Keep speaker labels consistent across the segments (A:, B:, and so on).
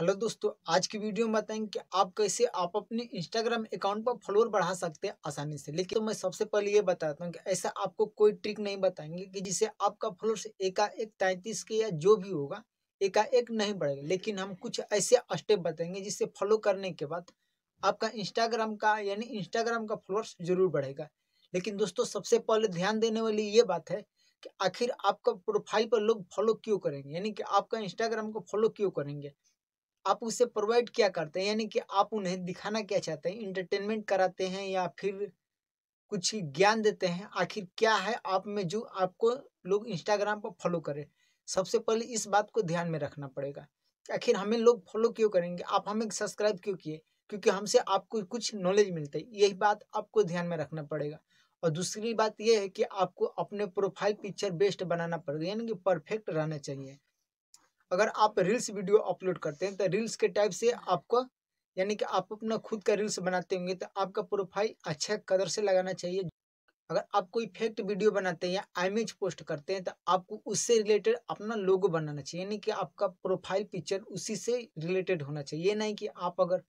A: hello दोस्तों आज की वीडियो में बताएंगे कि आप कैसे आप अपने इंस्टाग्राम अकाउंट पर फॉलोअर बढ़ा सकते हैं आसानी से लेकिन तो मैं सबसे पहले ये बताता हूँ कि ऐसा आपको कोई ट्रिक नहीं बताएंगे कि जिससे आपका फॉलोअर्स एकाएक तैंतीस के या जो भी होगा एकाएक नहीं बढ़ेगा लेकिन हम कुछ ऐसे स्टेप बताएंगे जिससे फॉलो करने के बाद आपका इंस्टाग्राम का यानी इंस्टाग्राम का फॉलोअर्स जरूर बढ़ेगा लेकिन दोस्तों सबसे पहले ध्यान देने वाली ये बात है कि आखिर आपका प्रोफाइल पर लोग फॉलो क्यों करेंगे यानी कि आपका इंस्टाग्राम को फॉलो क्यों करेंगे आप उसे प्रोवाइड क्या करते हैं यानी कि आप उन्हें दिखाना क्या चाहते हैं इंटरटेनमेंट कराते हैं या फिर कुछ ज्ञान देते हैं आखिर क्या है आप में जो आपको लोग इंस्टाग्राम पर फॉलो करें सबसे पहले इस बात को ध्यान में रखना पड़ेगा आखिर हमें लोग फॉलो क्यों करेंगे आप हमें सब्सक्राइब क्यों किए क्योंकि हमसे आपको कुछ नॉलेज मिलता है यही बात आपको ध्यान में रखना पड़ेगा और दूसरी बात यह है कि आपको अपने प्रोफाइल पिक्चर बेस्ट बनाना पड़ेगा यानी कि परफेक्ट रहना चाहिए अगर आप रील्स वीडियो अपलोड करते हैं तो रील्स के टाइप से आपको यानी कि आप अपना खुद का रील्स बनाते होंगे तो आपका प्रोफाइल अच्छा कदर से लगाना चाहिए अगर आप कोई फेक्ट वीडियो बनाते हैं या इमेज पोस्ट करते हैं तो आपको उससे रिलेटेड अपना लोगो बनाना चाहिए यानी कि आपका प्रोफाइल पिक्चर उसी से रिलेटेड होना चाहिए ये नहीं कि आप अगर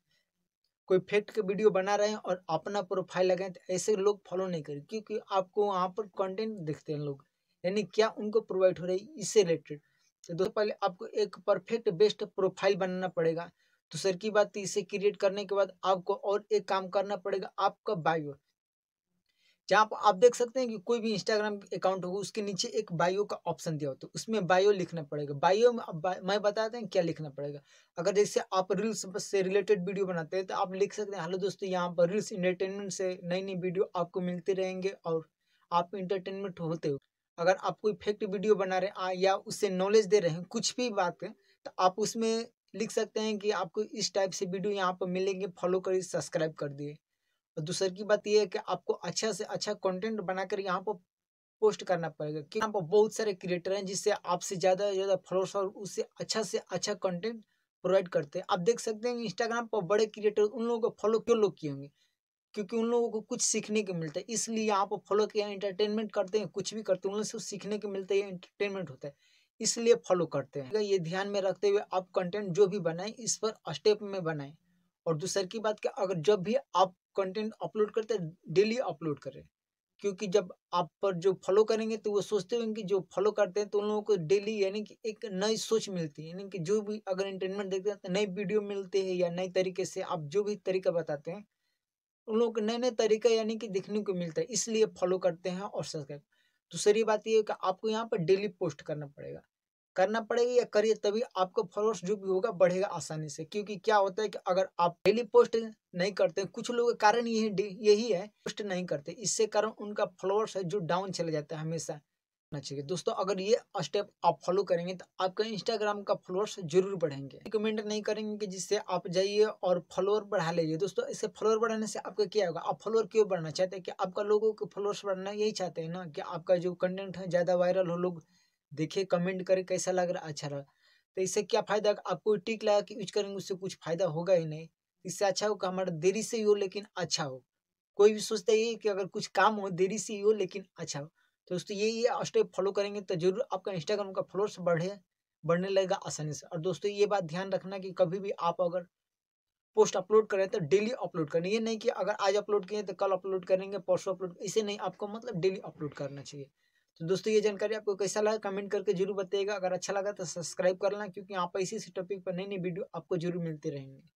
A: कोई फेक्ट के वीडियो बना रहे हैं और अपना प्रोफाइल लगाएं तो ऐसे लोग फॉलो नहीं करें क्योंकि आपको वहाँ पर कंटेंट देखते हैं लोग यानी क्या उनको प्रोवाइड हो रही है इससे रिलेटेड दोस्तों पहले आपको एक परफेक्ट बेस्ट प्रोफाइल बनाना पड़ेगा तो सर की बात इसे क्रिएट करने के बाद आपको और एक काम करना पड़ेगा आपका बायो जहाँ आप देख सकते हैं कि कोई भी इंस्टाग्राम अकाउंट होगा उसके नीचे एक बायो का ऑप्शन दिया होता तो है उसमें बायो लिखना पड़ेगा बायो में बा, मैं बताते हैं क्या लिखना पड़ेगा अगर जैसे आप रील्स से रिलेटेड वीडियो बनाते हैं तो आप लिख सकते हैं हेलो दोस्तों यहाँ पर रील्स इंटरटेनमेंट से नई नई वीडियो आपको मिलती रहेंगे और आप इंटरटेनमेंट होते हो अगर आप कोई फैक्ट वीडियो बना रहे हैं या उससे नॉलेज दे रहे हैं कुछ भी बात तो आप उसमें लिख सकते हैं कि आपको इस टाइप से वीडियो यहाँ पर मिलेंगे फॉलो करिए सब्सक्राइब कर दिए और दूसर की बात यह है कि आपको अच्छा से अच्छा कंटेंट बनाकर यहाँ पर पोस्ट करना पड़ेगा क्योंकि यहाँ पर बहुत सारे क्रिएटर हैं जिससे आपसे ज़्यादा से ज़्यादा फॉलोअर्स और उससे अच्छा से अच्छा कंटेंट प्रोवाइड करते हैं आप देख सकते हैं इंस्टाग्राम पर बड़े क्रिएटर उन लोगों को फॉलो क्यों लोग किए होंगे क्योंकि उन लोगों को कुछ सीखने को मिलता है इसलिए आप फॉलो किया इंटरटेनमेंट करते हैं कुछ भी करते हैं उन लोगों से सीखने को मिलता है इंटरटेनमेंट होता है इसलिए फॉलो करते हैं ये ध्यान में रखते हुए आप कंटेंट जो भी बनाएं इस पर स्टेप में बनाएं और दूसरी की बात कि अगर जब भी आप कंटेंट अपलोड करते हैं डेली अपलोड करें क्योंकि जब आप पर जो फॉलो करेंगे तो वो सोचते होंगे कि जो फॉलो करते हैं तो उन लोगों को डेली यानी कि एक नई सोच मिलती है यानी कि जो भी अगर इंटरटेनमेंट देखते हैं तो नई वीडियो मिलती है या नए तरीके से आप जो भी तरीका बताते हैं उन लोगों को नए नए तरीके यानी कि देखने को मिलता है इसलिए फॉलो करते हैं और सब्सक्राइब दूसरी बात ये कि आपको यहाँ पर डेली पोस्ट करना पड़ेगा करना पड़ेगा या करिए तभी आपको फॉलोअर्स जो भी होगा बढ़ेगा आसानी से क्योंकि क्या होता है कि अगर आप डेली पोस्ट नहीं करते कुछ लोग कारण यही यही है पोस्ट नहीं करते इससे कारण उनका फॉलोअर्स है जो डाउन चले जाता है हमेशा रखना चाहिए दोस्तों अगर ये स्टेप आप फॉलो करेंगे तो आपका इंस्टाग्राम का फॉलोअर्स जरूर बढ़ेंगे रिकमेंड नहीं करेंगे कि जिससे आप जाइए और फॉलोअर बढ़ा लीजिए दोस्तों इसे फॉलोअर बढ़ाने से आपका क्या होगा आप फॉलोअर क्यों बढ़ना चाहते हैं कि आपका लोगों के फॉलोअर्स बढ़ना यही चाहते हैं ना कि आपका जो कंटेंट है ज़्यादा वायरल हो लोग देखे कमेंट करें कैसा लग रहा अच्छा रहा तो इससे क्या फ़ायदा आपको टिक लगा कि यूज करेंगे उससे कुछ फ़ायदा होगा ही नहीं इससे अच्छा होगा हमारा देरी से ही हो लेकिन अच्छा हो कोई भी सोचता है कि अगर कुछ काम हो देरी से ही हो लेकिन अच्छा हो तो दोस्तों ये ये स्टेप फॉलो करेंगे तो जरूर आपका इंस्टाग्राम का फॉलोअर्स बढ़े बढ़ने लगेगा आसानी से और दोस्तों ये बात ध्यान रखना कि कभी भी आप अगर पोस्ट अपलोड करें तो डेली अपलोड करनी ये नहीं कि अगर आज अपलोड किए तो कल अपलोड करेंगे परसों अपलोड इसे नहीं आपको मतलब डेली अपलोड करना चाहिए तो दोस्तों ये जानकारी आपको कैसा लगा कमेंट करके जरूर बताइएगा अगर अच्छा लगा तो सब्सक्राइब कर लेना क्योंकि यहाँ पर इसी टॉपिक पर नई नई वीडियो आपको जरूर मिलती रहेंगी